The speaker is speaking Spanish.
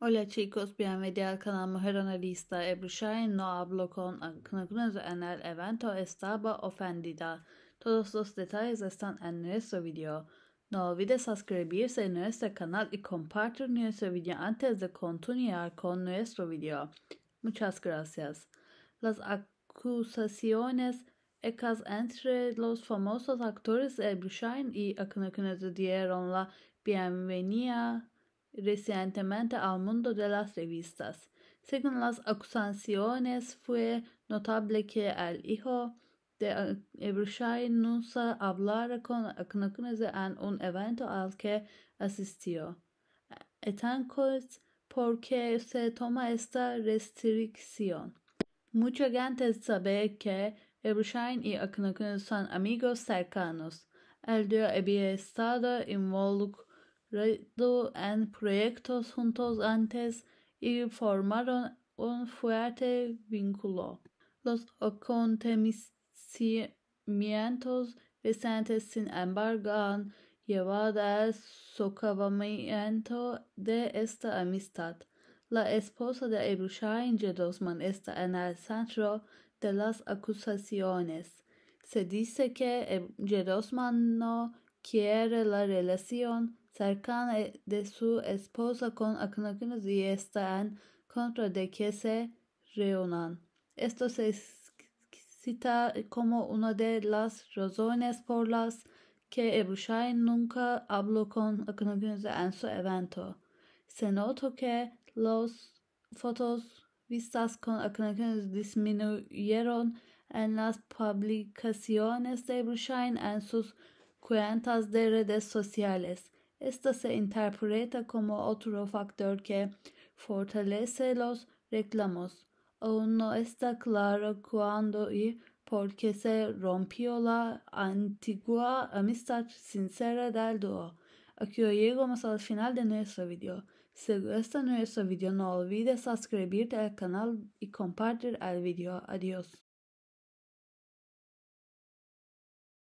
Hola chicos, bienvenidos al canal Mujer Analista. Ebru no habló con en el evento, estaba ofendida. Todos los detalles están en nuestro video. No olvides suscribirse a nuestro canal y compartir nuestro video antes de continuar con nuestro video. Muchas gracias. Las acusaciones ecas entre los famosos actores Ebru y Knuckles dieron la bienvenida recientemente al mundo de las revistas. Según las acusaciones, fue notable que el hijo de eh, no Nusa hablara con Aknaknese en un evento al que asistió. Etancos, eh, ¿por qué se toma esta restricción? Mucha gente sabe que Ebrishai y Aknaknese son amigos cercanos. Él había estado involucrado en proyectos juntos antes y formaron un fuerte vínculo. Los acontecimientos recientes, sin embargo, han llevado al socavamiento de esta amistad. La esposa de Ebushain Jedosman está en el centro de las acusaciones. Se dice que Jedosman no quiere la relación cercana de su esposa con Akinakinos y está en contra de que se reúnan. Esto se cita como una de las razones por las que Ebushai nunca habló con Akinakinos en su evento. Se notó que las fotos vistas con Akinakinos disminuyeron en las publicaciones de Ebushai en sus cuentas de redes sociales. Esto se interpreta como otro factor que fortalece los reclamos. Aún no está claro cuándo y por qué se rompió la antigua amistad sincera del dúo. Aquí llegamos al final de nuestro video. Si gusta nuestro video no olvides suscribirte al canal y compartir el video. Adiós.